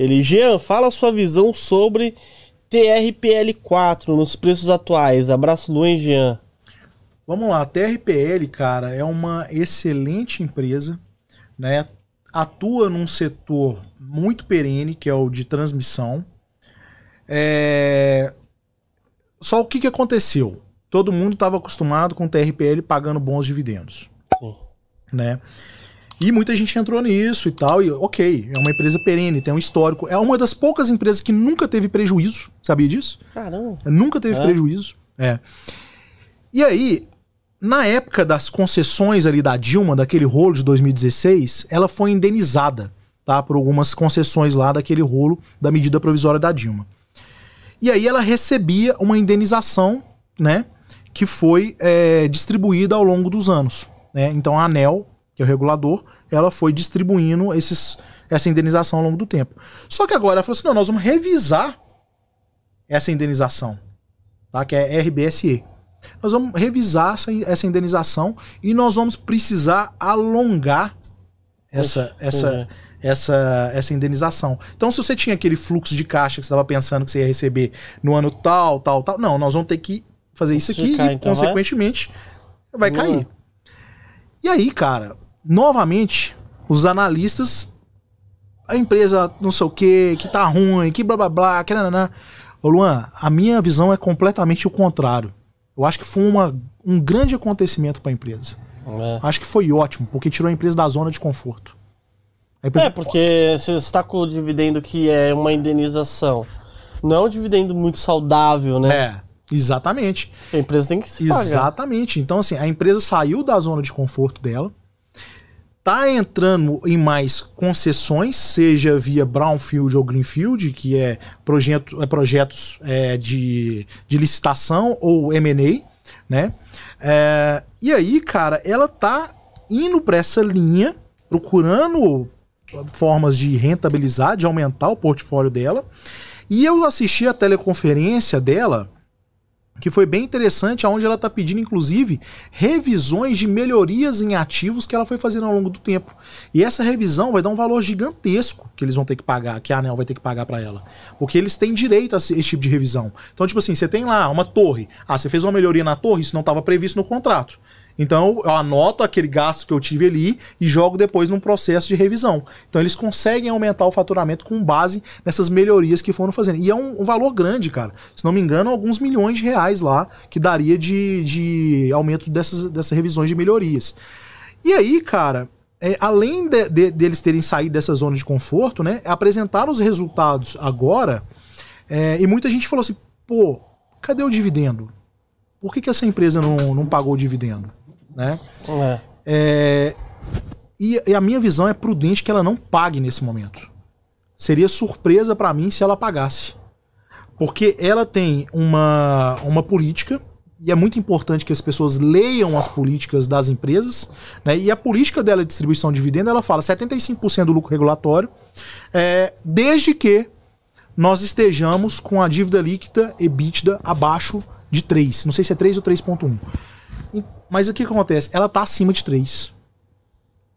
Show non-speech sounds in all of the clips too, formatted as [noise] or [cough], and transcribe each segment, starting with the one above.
Ele, Jean, fala a sua visão sobre TRPL4 nos preços atuais. Abraço, Luan Jean. Vamos lá, a TRPL, cara, é uma excelente empresa, né? Atua num setor muito perene, que é o de transmissão. É... Só o que, que aconteceu? Todo mundo estava acostumado com o TRPL pagando bons dividendos. Sim. Né? E muita gente entrou nisso e tal, e ok, é uma empresa perene, tem um histórico. É uma das poucas empresas que nunca teve prejuízo, sabia disso? Caramba. É, nunca teve é. prejuízo, é. E aí, na época das concessões ali da Dilma, daquele rolo de 2016, ela foi indenizada, tá? Por algumas concessões lá daquele rolo da medida provisória da Dilma. E aí ela recebia uma indenização, né? Que foi é, distribuída ao longo dos anos. Né? Então a ANEL que é o regulador, ela foi distribuindo esses, essa indenização ao longo do tempo. Só que agora ela falou assim: não, nós vamos revisar essa indenização, tá? que é RBSE. Nós vamos revisar essa, essa indenização e nós vamos precisar alongar essa, essa, essa, essa indenização. Então, se você tinha aquele fluxo de caixa que você estava pensando que você ia receber no ano tal, tal, tal, não, nós vamos ter que fazer isso aqui e, então né? consequentemente, vai, vai cair. E aí, cara, novamente, os analistas, a empresa não sei o que, que tá ruim, que blá blá blá, que nananã. Ô Luan, a minha visão é completamente o contrário. Eu acho que foi uma, um grande acontecimento para a empresa. É. Acho que foi ótimo, porque tirou a empresa da zona de conforto. Empresa... É, porque você está com o dividendo que é uma indenização. Não é um dividendo muito saudável, né? É, exatamente. A empresa tem que se Exatamente. Então, assim, a empresa saiu da zona de conforto dela, está entrando em mais concessões, seja via brownfield ou greenfield, que é, projeto, é projetos é, de, de licitação ou M&A, né? É, e aí, cara, ela tá indo para essa linha, procurando formas de rentabilizar, de aumentar o portfólio dela. E eu assisti a teleconferência dela que foi bem interessante, aonde ela está pedindo, inclusive, revisões de melhorias em ativos que ela foi fazendo ao longo do tempo. E essa revisão vai dar um valor gigantesco que eles vão ter que pagar, que a Anel vai ter que pagar para ela. Porque eles têm direito a esse, tipo de revisão. Então, tipo assim, você tem lá uma torre. Ah, você fez uma melhoria na torre, isso não estava previsto no contrato. Então, eu anoto aquele gasto que eu tive ali e jogo depois num processo de revisão. Então, eles conseguem aumentar o faturamento com base nessas melhorias que foram fazendo. E é um, um valor grande, cara. Se não me engano, alguns milhões de reais lá que daria de, de aumento dessas, dessas revisões de melhorias. E aí, cara, é, além de, de, deles terem saído dessa zona de conforto, né? Apresentaram os resultados agora é, e muita gente falou assim: pô, cadê o dividendo? Por que, que essa empresa não, não pagou o dividendo? né? É. É, e, e, a minha visão é prudente que ela não pague nesse momento. Seria surpresa para mim se ela pagasse. Porque ela tem uma, uma política, e é muito importante que as pessoas leiam as políticas das empresas, né? e a política dela de distribuição de dividendo, ela fala 75% do lucro regulatório, é, desde que nós estejamos com a dívida líquida EBITDA abaixo de 3. Não sei se é 3 ou 3.1. Mas o que acontece? Ela tá acima de 3.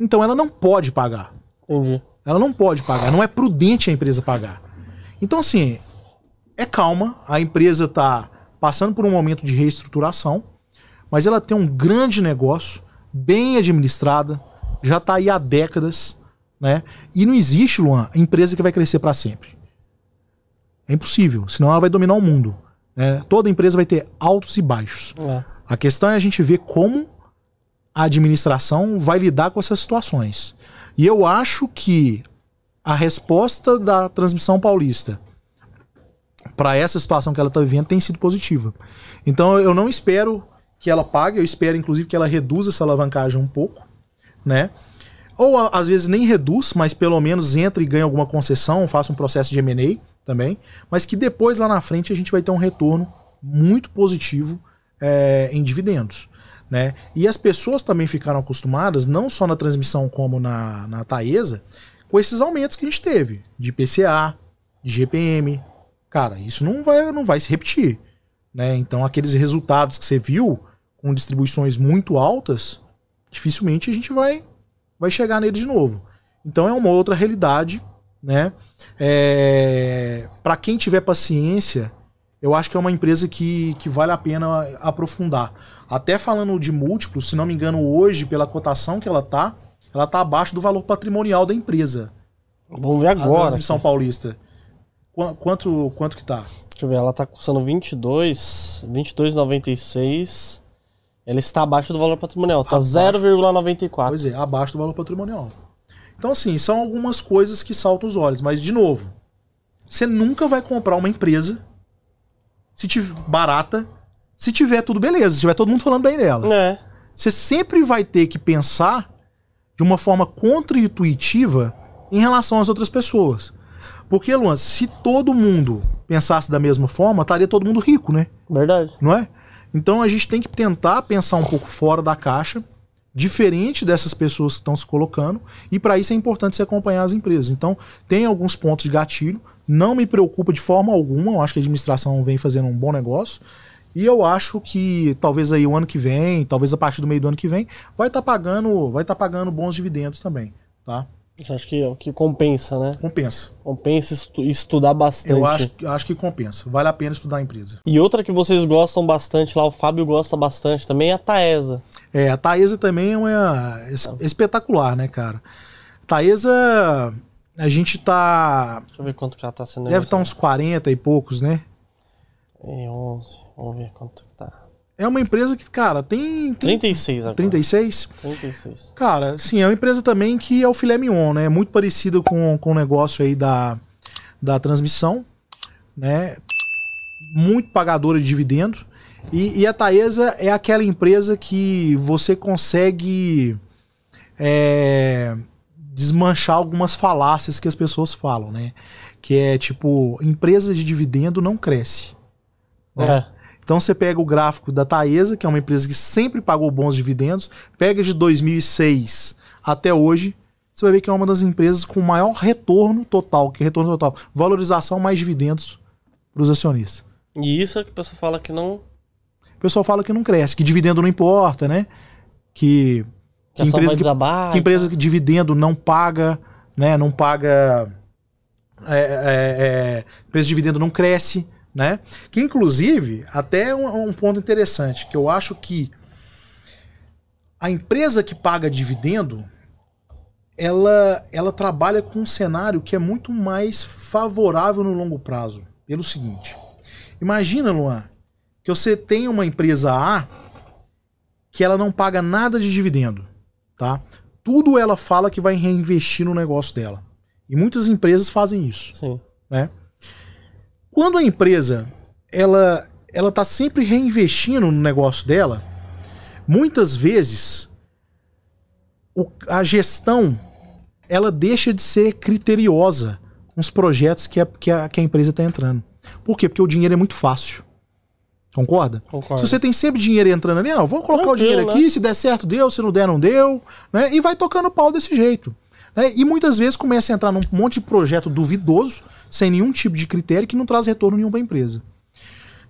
Então ela não pode pagar. Ela não pode pagar. Não é prudente a empresa pagar. Então, assim, é calma. A empresa tá passando por um momento de reestruturação, mas ela tem um grande negócio, bem administrada, já tá aí há décadas, né? E não existe, Luan, empresa que vai crescer para sempre. É impossível, senão ela vai dominar o mundo. Né? Toda empresa vai ter altos e baixos. É. A questão é a gente ver como a administração vai lidar com essas situações. E eu acho que a resposta da transmissão paulista para essa situação que ela está vivendo tem sido positiva. Então eu não espero que ela pague, eu espero inclusive que ela reduza essa alavancagem um pouco, né? Ou às vezes nem reduz, mas pelo menos entra e ganha alguma concessão, faça um processo de M&A também, mas que depois lá na frente a gente vai ter um retorno muito positivo é, em dividendos. Né? E as pessoas também ficaram acostumadas, não só na transmissão como na, na Taesa, com esses aumentos que a gente teve de PCA, de GPM. Cara, isso não vai, não vai se repetir. Né? Então, aqueles resultados que você viu com distribuições muito altas, dificilmente a gente vai, vai chegar nele de novo. Então, é uma outra realidade. Né? É... Para quem tiver paciência eu acho que é uma empresa que, que vale a pena aprofundar. Até falando de múltiplos, se não me engano, hoje, pela cotação que ela tá, ela tá abaixo do valor patrimonial da empresa. Vamos ver agora. A transmissão aqui. paulista. Quanto, quanto que tá? Deixa eu ver, ela tá custando 22, 22,96. Ela está abaixo do valor patrimonial, tá 0,94. Pois é, abaixo do valor patrimonial. Então, assim, são algumas coisas que saltam os olhos, mas, de novo, você nunca vai comprar uma empresa se tiver barata, se tiver tudo beleza, se tiver todo mundo falando bem dela. É. Você sempre vai ter que pensar de uma forma contra-intuitiva em relação às outras pessoas. Porque, Luan, se todo mundo pensasse da mesma forma, estaria todo mundo rico, né? Verdade. Não é? Então a gente tem que tentar pensar um pouco fora da caixa, diferente dessas pessoas que estão se colocando, e para isso é importante você acompanhar as empresas. Então, tem alguns pontos de gatilho, não me preocupa de forma alguma, eu acho que a administração vem fazendo um bom negócio. E eu acho que talvez aí o ano que vem, talvez a partir do meio do ano que vem, vai estar tá pagando, vai estar tá pagando bons dividendos também, tá? Você acha que, é que compensa, né? Compensa. Compensa estu estudar bastante. Eu acho, acho que compensa. Vale a pena estudar a empresa. E outra que vocês gostam bastante lá, o Fábio gosta bastante também, é a Taesa. É, a Taesa também é uma, é espetacular, né, cara? Taesa a gente tá. Deixa eu ver quanto que ela tá sendo. Deve estar tá uns 40 e poucos, né? É, em 11. Vamos ver quanto que tá. É uma empresa que, cara, tem. tem 36 agora. 36? 36. Cara, sim, é uma empresa também que é o filé mignon, né? É muito parecido com, com o negócio aí da, da transmissão, né? Muito pagadora de dividendo. E, e a Taesa é aquela empresa que você consegue. É, desmanchar algumas falácias que as pessoas falam, né? Que é tipo, empresa de dividendo não cresce. Né? É. Então você pega o gráfico da Taesa, que é uma empresa que sempre pagou bons dividendos, pega de 2006 até hoje, você vai ver que é uma das empresas com maior retorno total, que é retorno total, valorização mais dividendos para os acionistas. E isso é que o pessoal fala que não. O pessoal fala que não cresce, que dividendo não importa, né? Que que empresa que, que empresa que dividendo não paga, né? Não paga. É, é, é, empresa de dividendo não cresce, né? Que inclusive, até um, um ponto interessante, que eu acho que a empresa que paga dividendo, ela, ela trabalha com um cenário que é muito mais favorável no longo prazo. Pelo seguinte: imagina, Luan, que você tem uma empresa A que ela não paga nada de dividendo tá? Tudo ela fala que vai reinvestir no negócio dela. E muitas empresas fazem isso. Sim. Né? Quando a empresa ela ela tá sempre reinvestindo no negócio dela, muitas vezes o, a gestão ela deixa de ser criteriosa com os projetos que a, que a, que a empresa está entrando. Por quê? Porque o dinheiro é muito fácil. Concorda? Concordo. Se você tem sempre dinheiro entrando ali, ó, ah, vou colocar Tranquilo, o dinheiro né? aqui, né? se der certo, deu, se não der, não deu, né? E vai tocando pau desse jeito. Né? E muitas vezes começa a entrar num monte de projeto duvidoso, sem nenhum tipo de critério, que não traz retorno nenhum pra empresa.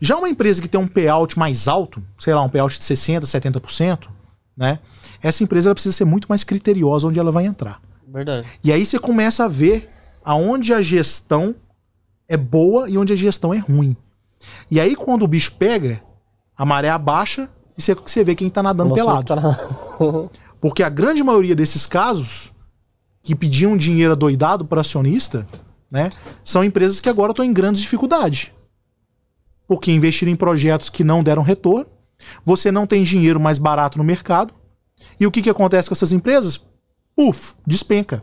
Já uma empresa que tem um payout mais alto, sei lá, um payout de 60%, 70%, né? Essa empresa precisa ser muito mais criteriosa onde ela vai entrar. Verdade. E aí você começa a ver aonde a gestão é boa e onde a gestão é ruim. E aí, quando o bicho pega, a maré abaixa e você, você vê quem tá nadando Nossa, pelado. Tá... [laughs] Porque a grande maioria desses casos que pediam dinheiro doidado para acionista, né, são empresas que agora estão em grandes dificuldades. Porque investiram em projetos que não deram retorno, você não tem dinheiro mais barato no mercado. E o que, que acontece com essas empresas? Puf, despenca.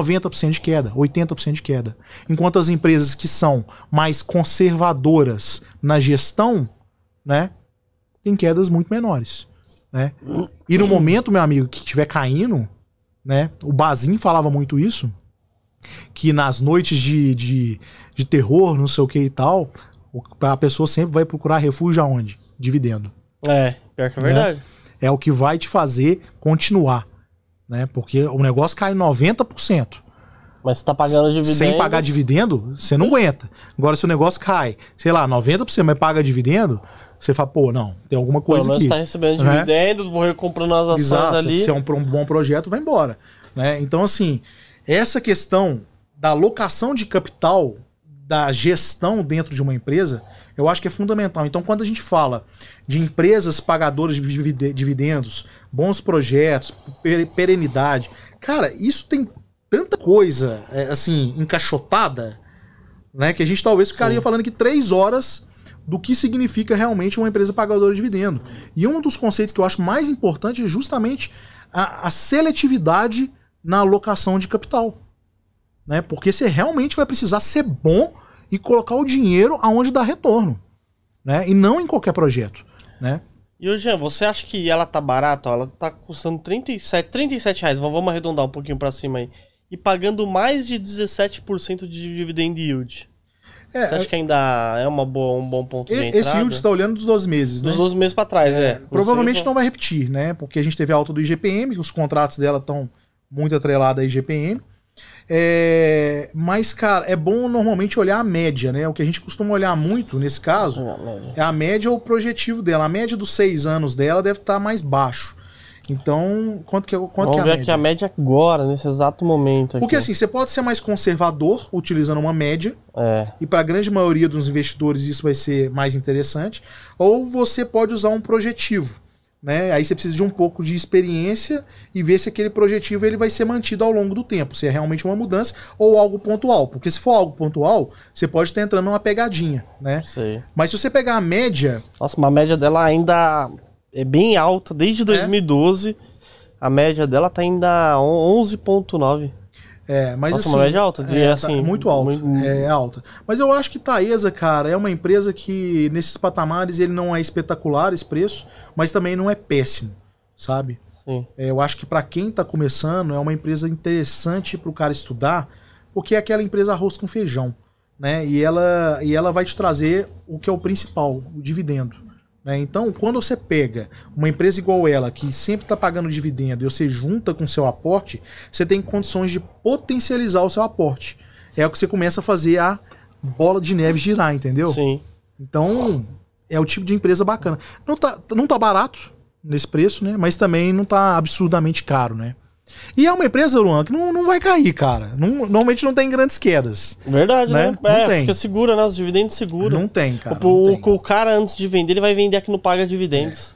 90% de queda, 80% de queda. Enquanto as empresas que são mais conservadoras na gestão, né, tem quedas muito menores, né? E no momento, meu amigo, que estiver caindo, né, o Bazin falava muito isso, que nas noites de, de, de terror, não sei o que e tal, a pessoa sempre vai procurar refúgio aonde? Dividendo. É, pior que é né? verdade. Né? É o que vai te fazer continuar né? Porque o negócio cai 90%. Mas você tá pagando dividendo. Sem pagar dividendo, você não aguenta. Agora, se o negócio cai, sei lá, 90%, mas paga dividendo, você fala, pô, não, tem alguma coisa Pelo menos aqui. tá recebendo né? dividendos, vou recomprando as ações Exato, ali. Se é um, um bom projeto, vai embora. Né? Então, assim, essa questão da alocação de capital, da gestão dentro de uma empresa, eu acho que é fundamental. Então, quando a gente fala de empresas pagadoras de dividendos, bons projetos, perenidade. Cara, isso tem tanta coisa, é, assim, encaixotada, né? Que a gente talvez ficaria Sim. falando que três horas do que significa realmente uma empresa pagadora de dividendo. E um dos conceitos que eu acho mais importante é justamente a, a seletividade na alocação de capital. Né? Porque você realmente vai precisar ser bom e colocar o dinheiro aonde dá retorno. Né? E não em qualquer projeto. Né? E hoje, você acha que ela tá barata? Ela tá custando 37, 37 reais, vamos arredondar um pouquinho para cima aí. E pagando mais de 17% de dividend yield. É, você acha é- que ainda é uma boa, um bom ponto de entrada? Esse yield está olhando dos 12 meses, né? Dos 12 meses para trás, é. é. Provavelmente não vai repetir, né? Porque a gente teve a alta do IGPM, os contratos dela estão muito atrelados à IGPM. É... Mas, cara, é bom normalmente olhar a média, né? O que a gente costuma olhar muito nesse caso é a média ou o projetivo dela. A média dos seis anos dela deve estar tá mais baixo. Então, quanto que, é, quanto Vamos que é a ver média? aqui a média agora, nesse exato momento. Aqui. Porque assim, você pode ser mais conservador utilizando uma média. É. E para a grande maioria dos investidores isso vai ser mais interessante. Ou você pode usar um projetivo. Né? Aí você precisa de um pouco de experiência e ver se aquele projetivo ele vai ser mantido ao longo do tempo, se é realmente uma mudança ou algo pontual. Porque se for algo pontual, você pode estar entrando numa pegadinha, né? Sim. Mas se você pegar a média. Nossa, uma média dela ainda é bem alta, desde 2012. É? A média dela tá ainda 11,9. É, mas Nossa, assim, uma média alta, é, assim, tá muito alta, muito... É, é alta. Mas eu acho que Taesa, cara, é uma empresa que nesses patamares ele não é espetacular esse preço, mas também não é péssimo, sabe? Sim. É, eu acho que para quem tá começando é uma empresa interessante para o cara estudar, porque é aquela empresa arroz com feijão, né? E ela e ela vai te trazer o que é o principal, o dividendo. Né? Então, quando você pega uma empresa igual ela, que sempre está pagando dividendo, e você junta com seu aporte, você tem condições de potencializar o seu aporte. É o que você começa a fazer a bola de neve girar, entendeu? Sim. Então, é o tipo de empresa bacana. Não tá, não tá barato nesse preço, né? Mas também não tá absurdamente caro, né? E é uma empresa, Luan, que não, não vai cair, cara. Não, normalmente não tem grandes quedas. Verdade, né? né? É, não tem. fica segura, né? Os dividendos seguros. Não tem, cara. O, tipo, não o, tem. o, cara, antes de vender, ele vai vender aqui no paga dividendos.